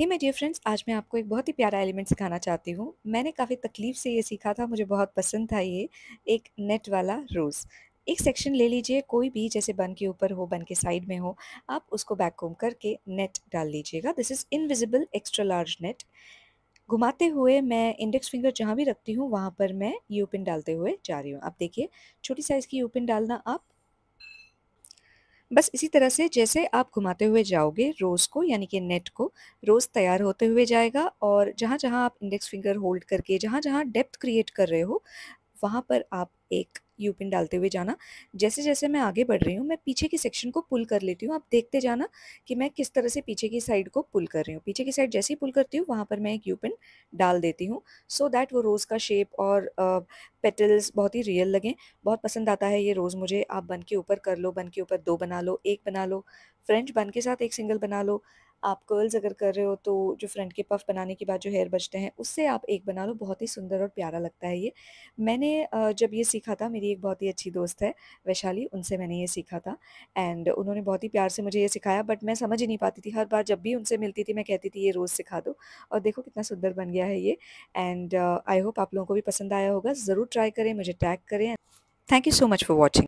hey my dear friends आज मैं आपको एक बहुत ही प्यारा एलिमेंट सिखाना चाहती हूँ मैंने काफ़ी तकलीफ़ से ये सीखा था मुझे बहुत पसंद था ये एक नेट वाला रोज़ एक सेक्शन ले लीजिए कोई भी जैसे बन के ऊपर हो बन के साइड में हो आप उसको बैक कोम करके नेट डाल लीजिएगा this is invisible extra large net घुमाते हुए मैं इंडेक्स फिंगर जहाँ भी रखती हूँ वहाँ पर मैं यू पिन डालते हुए जा रही हूँ आप देखिए छोटी साइज़ की यू पिन डालना आप बस इसी तरह से जैसे आप घुमाते हुए जाओगे रोज़ को यानी कि नेट को रोज़ तैयार होते हुए जाएगा और जहाँ जहाँ आप इंडेक्स फिंगर होल्ड करके जहाँ जहाँ डेप्थ क्रिएट कर रहे हो वहाँ पर आप एक यू पिन डालते हुए जाना जैसे जैसे मैं आगे बढ़ रही हूँ मैं पीछे की सेक्शन को पुल कर लेती हूँ आप देखते जाना कि मैं किस तरह से पीछे की साइड को पुल कर रही हूँ पीछे की साइड जैसे ही पुल करती हूँ वहाँ पर मैं एक यू पिन डाल देती हूँ सो दैट वो रोज़ का शेप और पेटल्स uh, बहुत ही रियल लगें बहुत पसंद आता है ये रोज़ मुझे आप बन के ऊपर कर लो बन के ऊपर दो बना लो एक बना लो फ्रेंच बन के साथ एक सिंगल बना लो आप कर्ल्स अगर कर रहे हो तो जो फ्रंट के पफ बनाने के बाद जो हेयर बचते हैं उससे आप एक बना लो बहुत ही सुंदर और प्यारा लगता है ये मैंने जब ये सीखा था मेरी एक बहुत ही अच्छी दोस्त है वैशाली उनसे मैंने ये सीखा था एंड उन्होंने बहुत ही प्यार से मुझे ये सिखाया बट मैं समझ ही नहीं पाती थी हर बार जब भी उनसे मिलती थी मैं कहती थी ये रोज़ सिखा दो और देखो कितना सुंदर बन गया है ये एंड आई होप आप लोगों को भी पसंद आया होगा ज़रूर ट्राई करें मुझे टैग करें thank you so much for watching